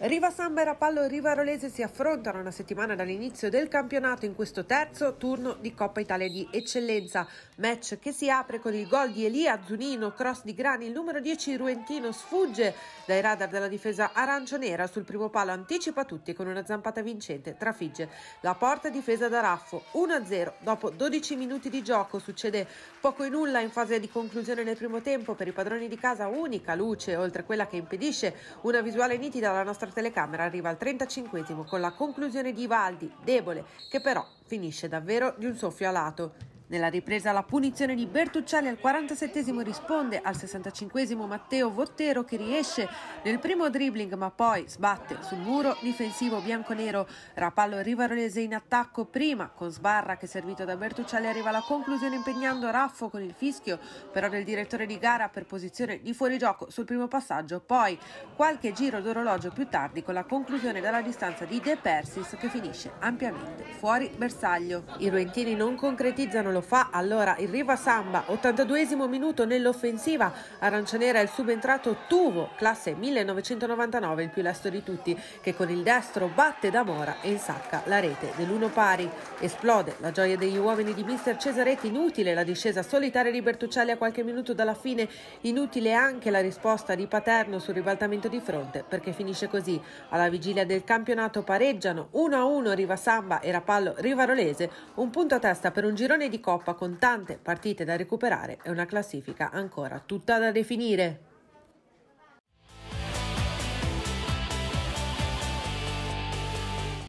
Riva Sambera, Pallo e Riva Rolese si affrontano una settimana dall'inizio del campionato in questo terzo turno di Coppa Italia di Eccellenza. Match che si apre con il gol di Elia Zunino, cross di Grani, il numero 10 Ruentino sfugge dai radar della difesa arancionera sul primo palo, anticipa tutti con una zampata vincente, trafigge la porta difesa da Raffo 1-0 dopo 12 minuti di gioco, succede poco e nulla in fase di conclusione nel primo tempo per i padroni di casa, unica luce oltre quella che impedisce una visuale nitida alla nostra nostra telecamera arriva al 35 con la conclusione di Valdi, debole, che però finisce davvero di un soffio alato. Nella ripresa la punizione di Bertucciali al 47 risponde, al 65 Matteo Vottero che riesce nel primo dribbling ma poi sbatte sul muro difensivo bianconero. Rapallo Rivarolese in attacco prima con Sbarra che servito da Bertucciali arriva alla conclusione impegnando Raffo con il fischio però del direttore di gara per posizione di fuorigioco sul primo passaggio. Poi qualche giro d'orologio più tardi con la conclusione dalla distanza di De Persis che finisce ampiamente fuori bersaglio. I ruentini non concretizzano lo fa allora il Riva Samba, 82 esimo minuto nell'offensiva, arancianera il subentrato Tuvo, classe 1999, il più lesto di tutti, che con il destro batte da Mora e insacca la rete dell'uno pari. Esplode la gioia degli uomini di mister Cesaretti, inutile la discesa solitaria di Bertuccelli a qualche minuto dalla fine, inutile anche la risposta di Paterno sul ribaltamento di fronte, perché finisce così. Alla vigilia del campionato pareggiano 1-1 Riva Samba e Rapallo Rivarolese, un punto a testa per un girone di Coppa con tante partite da recuperare e una classifica ancora tutta da definire.